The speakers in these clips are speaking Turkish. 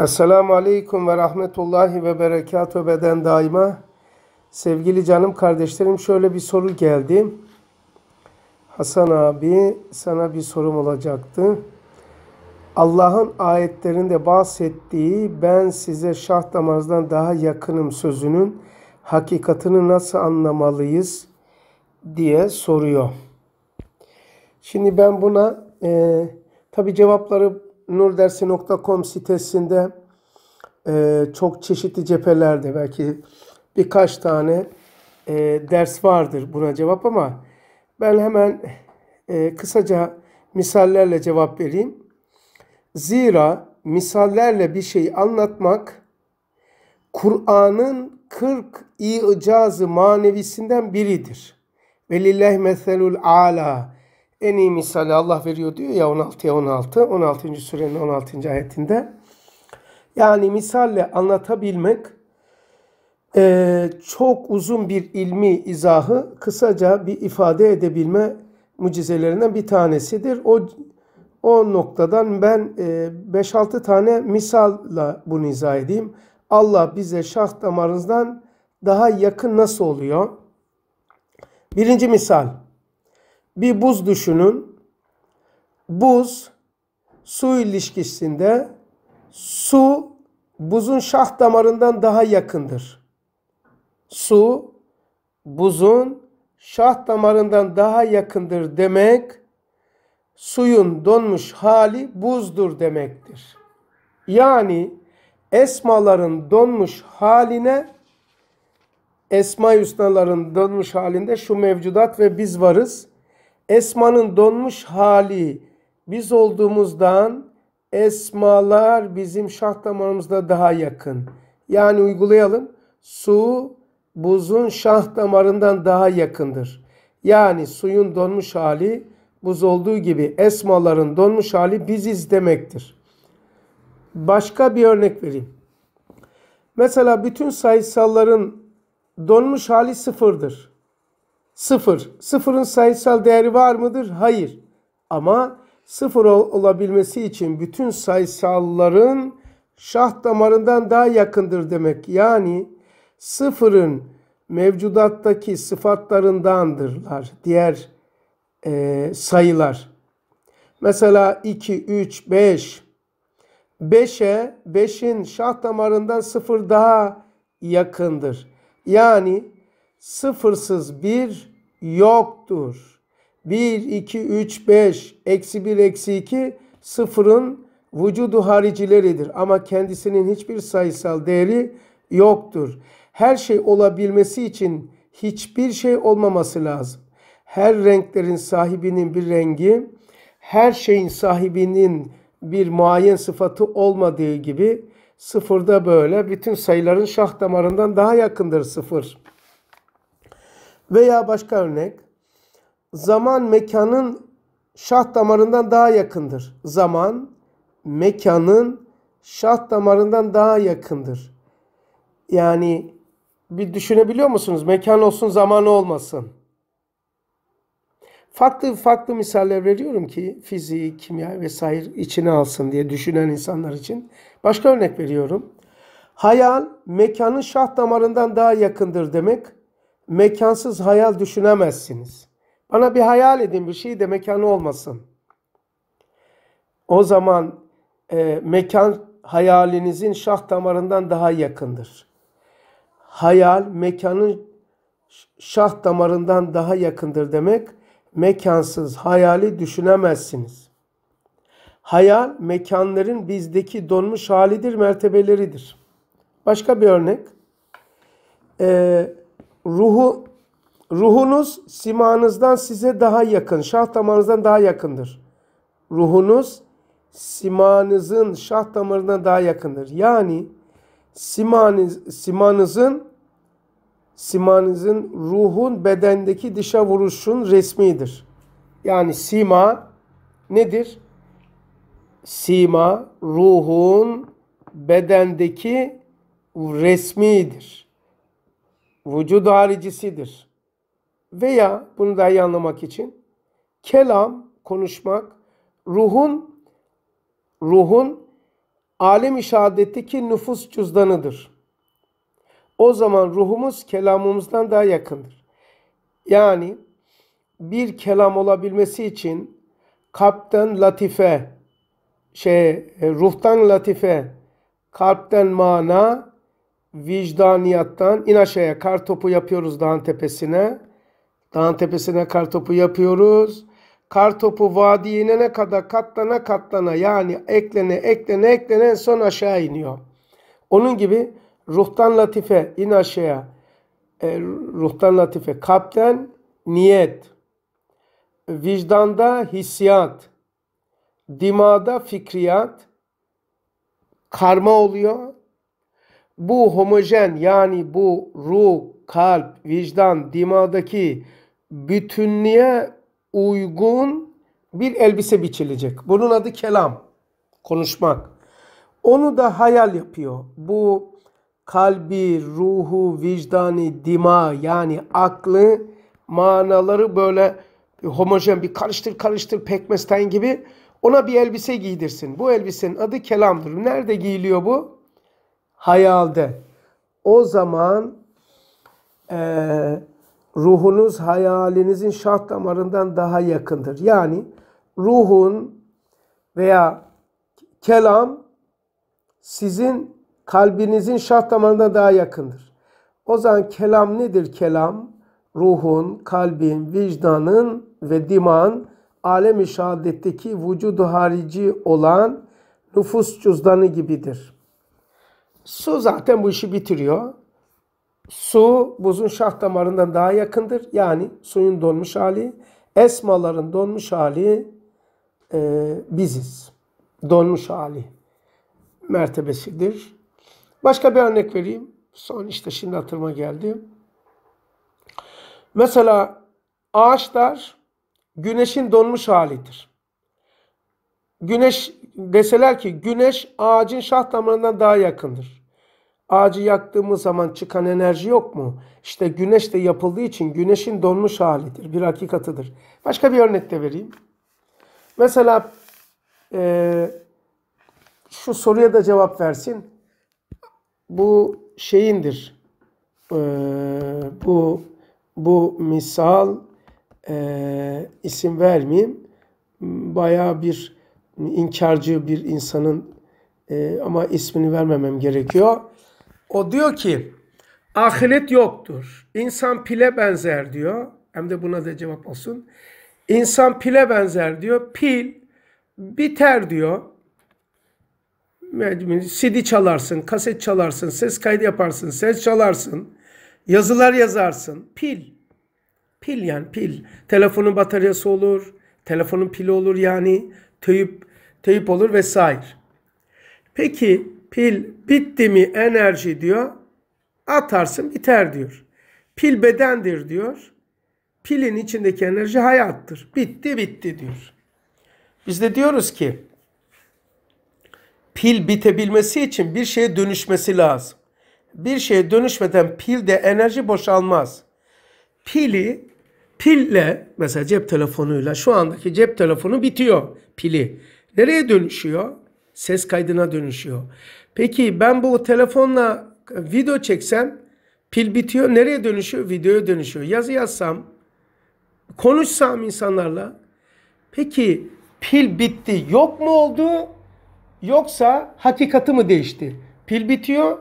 Esselamu Aleyküm ve Rahmetullahi ve Berekatü beden daima. Sevgili canım kardeşlerim şöyle bir soru geldi. Hasan abi sana bir sorum olacaktı. Allah'ın ayetlerinde bahsettiği ben size şah damarızdan daha yakınım sözünün hakikatini nasıl anlamalıyız diye soruyor. Şimdi ben buna e, tabi cevapları nurdersi.com sitesinde e, çok çeşitli cephelerde belki birkaç tane e, ders vardır buna cevap ama ben hemen e, kısaca misallerle cevap vereyim. Zira misallerle bir şey anlatmak Kur'an'ın 40 i'cazı manevisinden biridir. Velillahi meselul ala en iyi misali Allah veriyor diyor ya 16'ya 16. 16. surenin 16. ayetinde. Yani misalle anlatabilmek e, çok uzun bir ilmi izahı kısaca bir ifade edebilme mucizelerinden bir tanesidir. O o noktadan ben 5-6 e, tane misalla bunu izah edeyim. Allah bize şah damarımızdan daha yakın nasıl oluyor? Birinci misal. Bir buz düşünün. Buz su ilişkisinde su buzun şah damarından daha yakındır. Su buzun şah damarından daha yakındır demek suyun donmuş hali buzdur demektir. Yani esmaların donmuş haline esma hüsnaların donmuş halinde şu mevcudat ve biz varız Esmanın donmuş hali biz olduğumuzdan esmalar bizim şah damarımızda daha yakın. Yani uygulayalım. Su buzun şah damarından daha yakındır. Yani suyun donmuş hali buz olduğu gibi esmaların donmuş hali biziz demektir. Başka bir örnek vereyim. Mesela bütün sayısalların donmuş hali sıfırdır. Sıfır. Sıfırın sayısal değeri var mıdır? Hayır. Ama sıfır olabilmesi için bütün sayısalların şah damarından daha yakındır demek. Yani sıfırın mevcudattaki sıfatlarındandırlar diğer e, sayılar. Mesela 2, 3, 5. 5'e 5'in şah damarından sıfır daha yakındır. Yani sıfırsız bir yoktur. 1, 2, 3, 5, eksi 1, eksi 2 sıfırın vücudu haricileridir. Ama kendisinin hiçbir sayısal değeri yoktur. Her şey olabilmesi için hiçbir şey olmaması lazım. Her renklerin sahibinin bir rengi, her şeyin sahibinin bir muayen sıfatı olmadığı gibi sıfırda böyle bütün sayıların şah damarından daha yakındır sıfır. Veya başka örnek. Zaman mekanın şah damarından daha yakındır. Zaman mekanın şah damarından daha yakındır. Yani bir düşünebiliyor musunuz? Mekan olsun zaman olmasın. Farklı farklı misaller veriyorum ki fiziği, kimya vesaire içine alsın diye düşünen insanlar için. Başka örnek veriyorum. Hayal mekanın şah damarından daha yakındır demek mekansız hayal düşünemezsiniz. Bana bir hayal edin bir şey de mekanı olmasın. O zaman e, mekan hayalinizin şah damarından daha yakındır. Hayal mekanın şah damarından daha yakındır demek. Mekansız hayali düşünemezsiniz. Hayal mekanların bizdeki donmuş halidir, mertebeleridir. Başka bir örnek. Eee ruhu ruhunuz simanızdan size daha yakın, şah damarınızdan daha yakındır. Ruhunuz simanızın şah damarından daha yakındır. Yani simanız, simanızın simanızın ruhun bedendeki dışa vuruşun resmidir. Yani sima nedir? Sima ruhun bedendeki resmidir vücud haricisidir. Veya bunu daha iyi anlamak için kelam konuşmak ruhun ruhun alem-i şehadetteki nüfus cüzdanıdır. O zaman ruhumuz kelamımızdan daha yakındır. Yani bir kelam olabilmesi için kalpten latife, şey e, ruhtan latife, kalpten mana, vicdaniyattan in aşağıya kar topu yapıyoruz dağın tepesine. Dağın tepesine kar topu yapıyoruz. Kar topu vadiye inene kadar katlana katlana yani eklene eklene eklene en son aşağı iniyor. Onun gibi ruhtan latife in aşağıya. E, ruhtan latife kalpten niyet. Vicdanda hissiyat. Dimada fikriyat. Karma oluyor bu homojen yani bu ruh, kalp, vicdan, dimağdaki bütünlüğe uygun bir elbise biçilecek. Bunun adı kelam, konuşmak. Onu da hayal yapıyor. Bu kalbi, ruhu, vicdani, dima yani aklı manaları böyle homojen bir karıştır karıştır pekmesten gibi ona bir elbise giydirsin. Bu elbisenin adı kelamdır. Nerede giyiliyor bu? hayalde. O zaman e, ruhunuz hayalinizin şah damarından daha yakındır. Yani ruhun veya kelam sizin kalbinizin şah damarından daha yakındır. O zaman kelam nedir kelam? Ruhun, kalbin, vicdanın ve diman alemi şehadetteki vücudu harici olan nüfus cüzdanı gibidir.'' Su zaten bu işi bitiriyor. Su buzun şah damarından daha yakındır. Yani suyun donmuş hali. Esmaların donmuş hali e, biziz. Donmuş hali mertebesidir. Başka bir örnek vereyim. Son işte şimdi hatırıma geldi. Mesela ağaçlar güneşin donmuş halidir. Güneş deseler ki güneş ağacın şah damarından daha yakındır. Ağacı yaktığımız zaman çıkan enerji yok mu? İşte güneş de yapıldığı için güneşin donmuş halidir, bir hakikatıdır. Başka bir örnek de vereyim. Mesela e, şu soruya da cevap versin. Bu şeyindir. E, bu bu misal e, isim vermeyeyim. Baya bir inkarcı bir insanın e, ama ismini vermemem gerekiyor. O diyor ki ahiret yoktur. İnsan pile benzer diyor. Hem de buna da cevap olsun. İnsan pile benzer diyor. Pil biter diyor. CD çalarsın, kaset çalarsın, ses kaydı yaparsın, ses çalarsın, yazılar yazarsın. Pil. Pil yani pil. Telefonun bataryası olur, telefonun pili olur yani teyip, teyip olur vesaire. Peki pil bitti mi enerji diyor. Atarsın biter diyor. Pil bedendir diyor. Pilin içindeki enerji hayattır. Bitti bitti diyor. Biz de diyoruz ki pil bitebilmesi için bir şeye dönüşmesi lazım. Bir şeye dönüşmeden pil de enerji boşalmaz. Pili pille mesela cep telefonuyla şu andaki cep telefonu bitiyor pili nereye dönüşüyor? Ses kaydına dönüşüyor. Peki ben bu telefonla video çeksem pil bitiyor. Nereye dönüşüyor? Videoya dönüşüyor. Yazı yazsam, konuşsam insanlarla. Peki pil bitti yok mu oldu yoksa hakikati mi değişti? Pil bitiyor,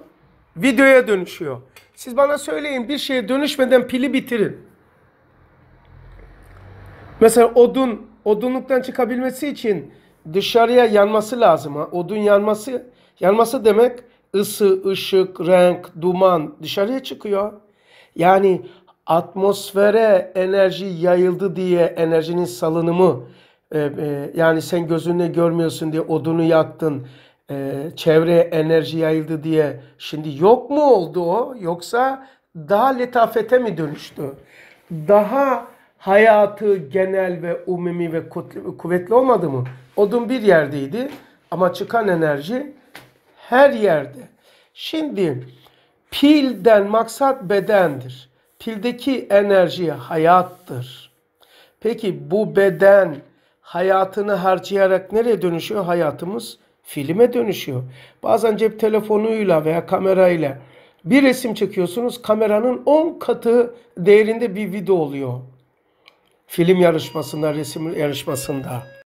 videoya dönüşüyor. Siz bana söyleyin bir şeye dönüşmeden pili bitirin. Mesela odun odunluktan çıkabilmesi için dışarıya yanması lazım. Ha. Odun yanması, yanması demek ısı, ışık, renk, duman dışarıya çıkıyor. Yani atmosfere enerji yayıldı diye enerjinin salınımı e, e, yani sen gözünle görmüyorsun diye odunu yaktın e, çevreye enerji yayıldı diye şimdi yok mu oldu o yoksa daha letafete mi dönüştü? Daha hayatı genel ve umumi ve kuvvetli olmadı mı? Odun bir yerdeydi ama çıkan enerji her yerde. Şimdi pilden maksat bedendir. Pildeki enerji hayattır. Peki bu beden hayatını harcayarak nereye dönüşüyor? Hayatımız filme dönüşüyor. Bazen cep telefonuyla veya kamerayla bir resim çekiyorsunuz. Kameranın 10 katı değerinde bir video oluyor film yarışmasında, resim yarışmasında